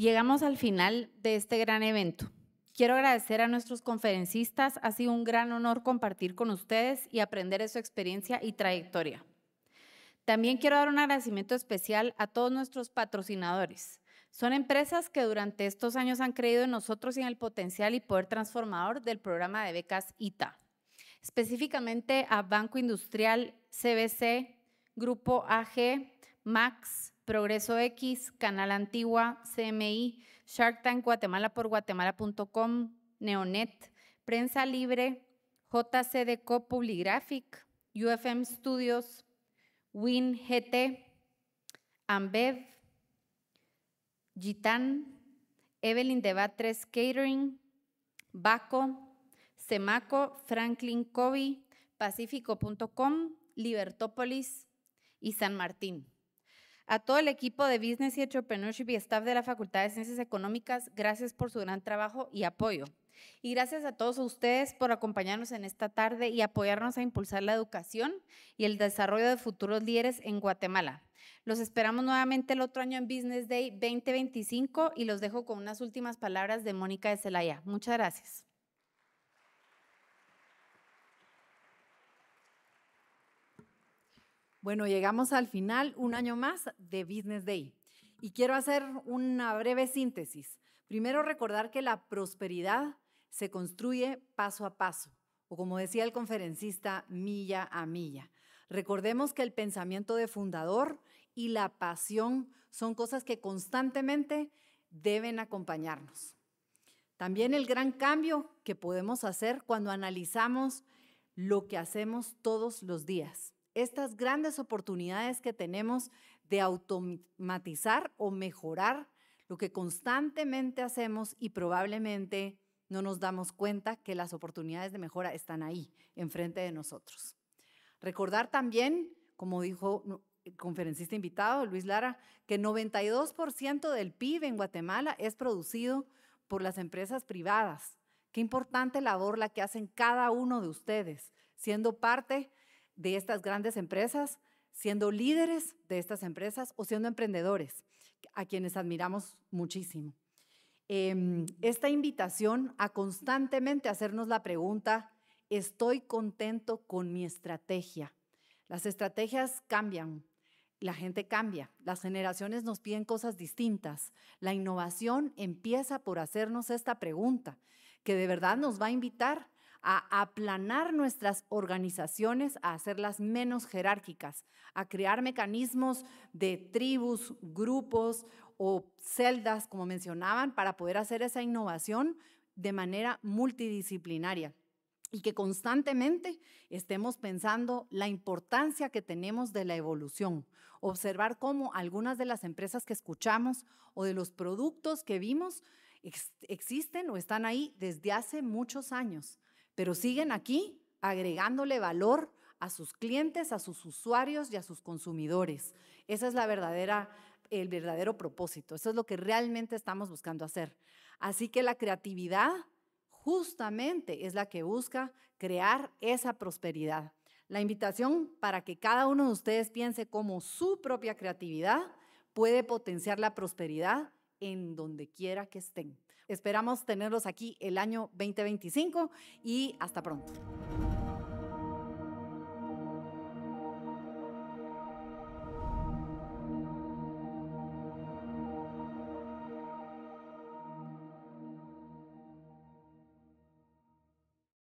Llegamos al final de este gran evento. Quiero agradecer a nuestros conferencistas. Ha sido un gran honor compartir con ustedes y aprender de su experiencia y trayectoria. También quiero dar un agradecimiento especial a todos nuestros patrocinadores. Son empresas que durante estos años han creído en nosotros y en el potencial y poder transformador del programa de becas ITA. Específicamente a Banco Industrial, CBC, Grupo AG, Max, Progreso X, Canal Antigua, CMI, Shark Tank Guatemala por guatemala.com, Neonet, Prensa Libre, JCDCO Publigraphic, UFM Studios, WinGT, Ambev, Gitan, Evelyn Debatres Catering, Baco, Semaco, Franklin Covey, Pacifico.com, Libertópolis y San Martín. A todo el equipo de Business y Entrepreneurship y staff de la Facultad de Ciencias Económicas, gracias por su gran trabajo y apoyo. Y gracias a todos ustedes por acompañarnos en esta tarde y apoyarnos a impulsar la educación y el desarrollo de futuros líderes en Guatemala. Los esperamos nuevamente el otro año en Business Day 2025 y los dejo con unas últimas palabras de Mónica de Celaya. Muchas gracias. Bueno, llegamos al final, un año más de Business Day. Y quiero hacer una breve síntesis. Primero, recordar que la prosperidad se construye paso a paso, o como decía el conferencista, milla a milla. Recordemos que el pensamiento de fundador y la pasión son cosas que constantemente deben acompañarnos. También el gran cambio que podemos hacer cuando analizamos lo que hacemos todos los días estas grandes oportunidades que tenemos de automatizar o mejorar lo que constantemente hacemos y probablemente no nos damos cuenta que las oportunidades de mejora están ahí, enfrente de nosotros. Recordar también, como dijo el eh, conferencista invitado Luis Lara, que 92% del PIB en Guatemala es producido por las empresas privadas. Qué importante labor la que hacen cada uno de ustedes, siendo parte de estas grandes empresas, siendo líderes de estas empresas o siendo emprendedores, a quienes admiramos muchísimo. Em, esta invitación a constantemente hacernos la pregunta, ¿estoy contento con mi estrategia? Las estrategias cambian, la gente cambia, las generaciones nos piden cosas distintas. La innovación empieza por hacernos esta pregunta, que de verdad nos va a invitar a aplanar nuestras organizaciones, a hacerlas menos jerárquicas, a crear mecanismos de tribus, grupos o celdas, como mencionaban, para poder hacer esa innovación de manera multidisciplinaria y que constantemente estemos pensando la importancia que tenemos de la evolución, observar cómo algunas de las empresas que escuchamos o de los productos que vimos existen o están ahí desde hace muchos años pero siguen aquí agregándole valor a sus clientes, a sus usuarios y a sus consumidores. Esa es la verdadera el verdadero propósito. Eso es lo que realmente estamos buscando hacer. Así que la creatividad justamente es la que busca crear esa prosperidad. La invitación para que cada uno de ustedes piense cómo su propia creatividad puede potenciar la prosperidad en donde quiera que estén. Esperamos tenerlos aquí el año 2025 y hasta pronto.